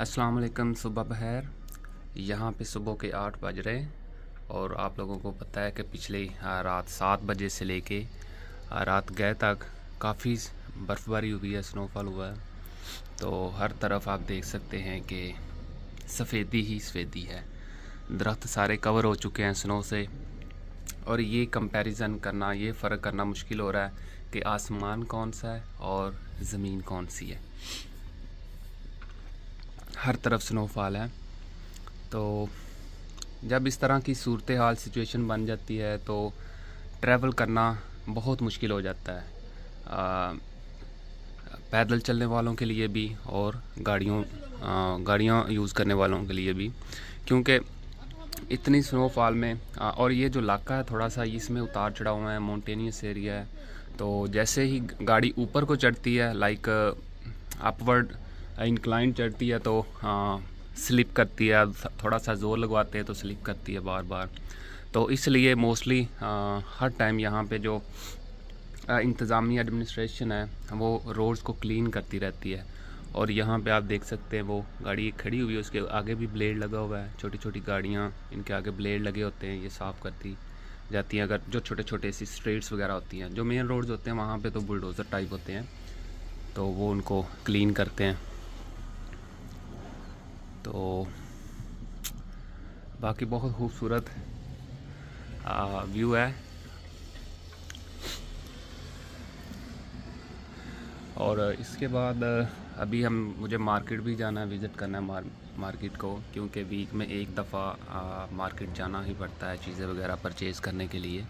असलकम सुबह बहर यहाँ पे सुबह के आठ बज रहे हैं और आप लोगों को पता है कि पिछले रात सात बजे से लेके रात गए तक काफ़ी बर्फ़बारी हुई है स्नोफॉल हुआ है तो हर तरफ आप देख सकते हैं कि सफ़ेदी ही सफ़ेदी है दरख्त सारे कवर हो चुके हैं स्नो से और ये कंपैरिजन करना ये फ़र्क करना मुश्किल हो रहा है कि आसमान कौन सा है और ज़मीन कौन सी है हर तरफ स्नोफॉल है तो जब इस तरह की सूरत हाल सिचुएशन बन जाती है तो ट्रैवल करना बहुत मुश्किल हो जाता है आ, पैदल चलने वालों के लिए भी और गाड़ियों गाड़ियाँ यूज़ करने वालों के लिए भी क्योंकि इतनी स्नोफॉल में आ, और ये जो इलाका है थोड़ा सा इसमें उतार चढ़ाव है माउंटेनियस एरिया है तो जैसे ही गाड़ी ऊपर को चढ़ती है लाइक अपवर्ड इंक्लाइन चढ़ती है तो आ, हाँ, स्लिप करती है थोड़ा सा ज़ोर लगवाते हैं तो स्लिप करती है बार बार तो इसलिए मोस्टली हाँ, हर टाइम यहाँ पे जो इंतज़ामी एडमिनिस्ट्रेशन है वो रोड्स को क्लीन करती रहती है और यहाँ पे आप देख सकते हैं वो गाड़ी खड़ी हुई है उसके आगे भी ब्लेड लगा हुआ है छोटी छोटी गाड़ियाँ इनके आगे ब्लेड लगे होते हैं ये साफ़ करती जाती हैं अगर जो छोटे छोटे ऐसी स्ट्रीट्स वगैरह होती हैं जो मेन रोड्स होते हैं वहाँ पर तो बुलडोज़र टाइप होते हैं तो वो उनको क्लीन करते हैं तो बाकी बहुत खूबसूरत व्यू है और इसके बाद अभी हम मुझे मार्केट भी जाना है विज़िट करना है मार, मार्केट को क्योंकि वीक में एक दफ़ा मार्केट जाना ही पड़ता है चीज़ें वगैरह परचेज़ करने के लिए